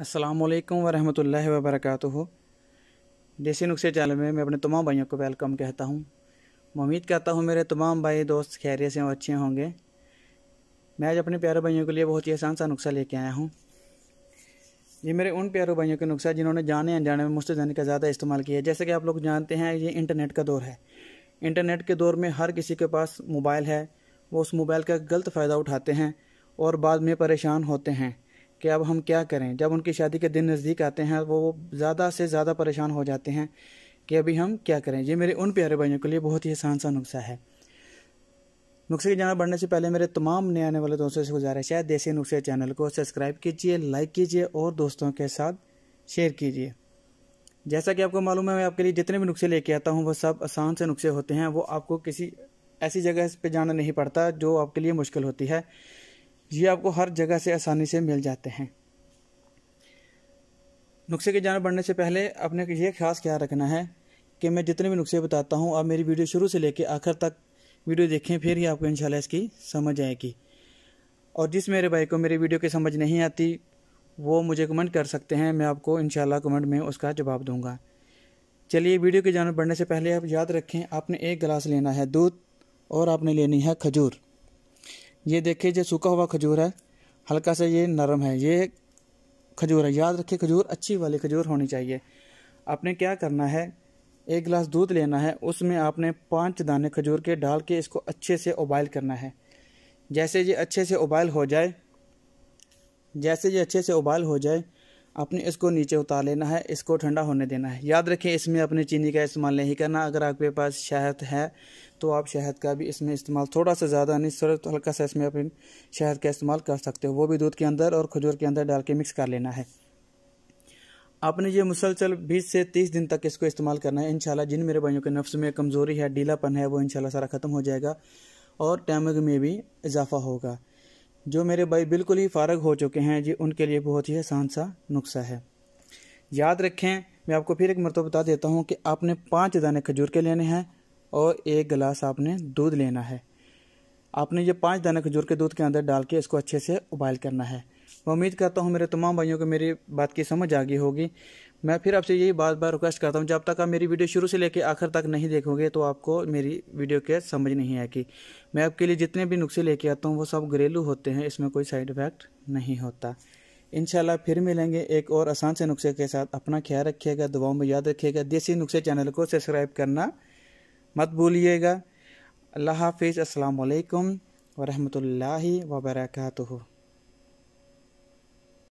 अस्सलाम वालेकुम वरहमतुल्लाहि वबरकातुहू देसी नुस्खे चैनल में मैं अपने तमाम भाइयों को वेलकम कहता हूँ मैं उम्मीद करता हूँ मेरे तमाम भाई दोस्त खैरियत से और अच्छे होंगे मैं आज अपने प्यारे भाइयों के लिए बहुत ही आसान सा नुस्खा लेके आया हूँ ये मेरे उन प्यारे भाइयों के नुस्खा जिन्होंने जाने अनजाने में मुस्तजन का ज़्यादा इस्तेमाल किया है जैसे कि आप लोग जानते हैं ये इंटरनेट का दौर है इंटरनेट के दौर में हर किसी के पास मोबाइल है वो उस मोबाइल का गलत फ़ायदा उठाते हैं और बाद में परेशान होते हैं कि अब हम क्या करें जब उनकी शादी के दिन नज़दीक आते हैं वो ज़्यादा से ज़्यादा परेशान हो जाते हैं कि अभी हम क्या करें ये मेरे उन प्यारे भाइयों के लिए बहुत ही आसान सा नुस्खा है नुस्खे की जाना बढ़ने से पहले मेरे तमाम नए आने वाले दोस्तों से गुजारिश है देसी नुस्खे चैनल को सब्सक्राइब कीजिए लाइक कीजिए और दोस्तों के साथ शेयर कीजिए जैसा कि आपको मालूम है मैं आपके लिए जितने भी नुस्खे लेके आता हूँ वो सब आसान से नुस्खे होते हैं वो आपको किसी ऐसी जगह पर जाना नहीं पड़ता जो आपके लिए मुश्किल होती है ये आपको हर जगह से आसानी से मिल जाते हैं नुस्खे की जानवर बढ़ने से पहले अपने ये खास ख्याल रखना है कि मैं जितने भी नुस्खे बताता हूँ आप मेरी वीडियो शुरू से लेकर आखिर तक वीडियो देखें फिर ही आपको इनशाला इसकी समझ आएगी और जिस मेरे भाई को मेरी वीडियो की समझ नहीं आती वो मुझे कमेंट कर सकते हैं मैं आपको इन कमेंट में उसका जवाब दूंगा चलिए वीडियो की जानवर बढ़ने से पहले आप याद रखें आपने एक गिलास लेना है दूध और आपने लेनी है खजूर ये देखिए जो सूखा हुआ खजूर है हल्का सा ये नरम है ये खजूर है याद रखिए खजूर अच्छी वाली खजूर होनी चाहिए आपने क्या करना है एक गिलास दूध लेना है उसमें आपने पांच दाने खजूर के डाल के इसको अच्छे से उबाइल करना है जैसे ये अच्छे से उबाइल हो जाए जैसे ये अच्छे से उबाइल हो जाए आपने इसको नीचे उतार लेना है इसको ठंडा होने देना है याद रखें इसमें अपने चीनी का इस्तेमाल नहीं करना अगर आपके पास शहद है तो आप शहद का भी इसमें इस्तेमाल थोड़ा सा ज़्यादा नहीं सिर्फ हल्का सा इसमें अपने शहद का इस्तेमाल कर सकते हो वो भी दूध के अंदर और खजूर के अंदर डाल के मिक्स कर लेना है आपने ये मुसलसल बीस से तीस दिन तक इसको इस्तेमाल करना है इंशाल्लाह जिन मेरे भाइयों के नफ्स में कमज़ोरी है डीलापन है वो इंशाल्लाह सारा ख़त्म हो जाएगा और टैमग में भी इजाफा होगा जो मेरे भाई बिल्कुल ही फारग हो चुके हैं जी उनके लिए बहुत ही आसान सा नुस्खा है याद रखें मैं आपको फिर एक मरतब बता देता हूँ कि आपने पाँच दाने खजूर के लेने हैं और एक गिलास आपने दूध लेना है आपने ये पाँच दाने खजूर के दूध के अंदर डाल के इसको अच्छे से उबाइल करना है मैं उम्मीद करता हूँ मेरे तमाम भाइयों को मेरी बात की समझ आ गई होगी मैं फिर आपसे यही बार बार रिक्वेस्ट करता हूँ जब तक आप मेरी वीडियो शुरू से लेकर आखिर तक नहीं देखोगे तो आपको मेरी वीडियो के समझ नहीं आएगी मैं आपके लिए जितने भी नुस्खे लेके आता हूँ वो सब घरेलू होते हैं इसमें कोई साइड इफ़ेक्ट नहीं होता इंशाल्लाह फिर मिलेंगे एक और आसान से नुस्खे के साथ अपना ख्याल रखिएगा दुआओं में याद रखिएगा देसी नुस्खे चैनल को सब्सक्राइब करना मत भूलिएगा अल्लाह हाफिज़ असलकम वरहमल वबरकू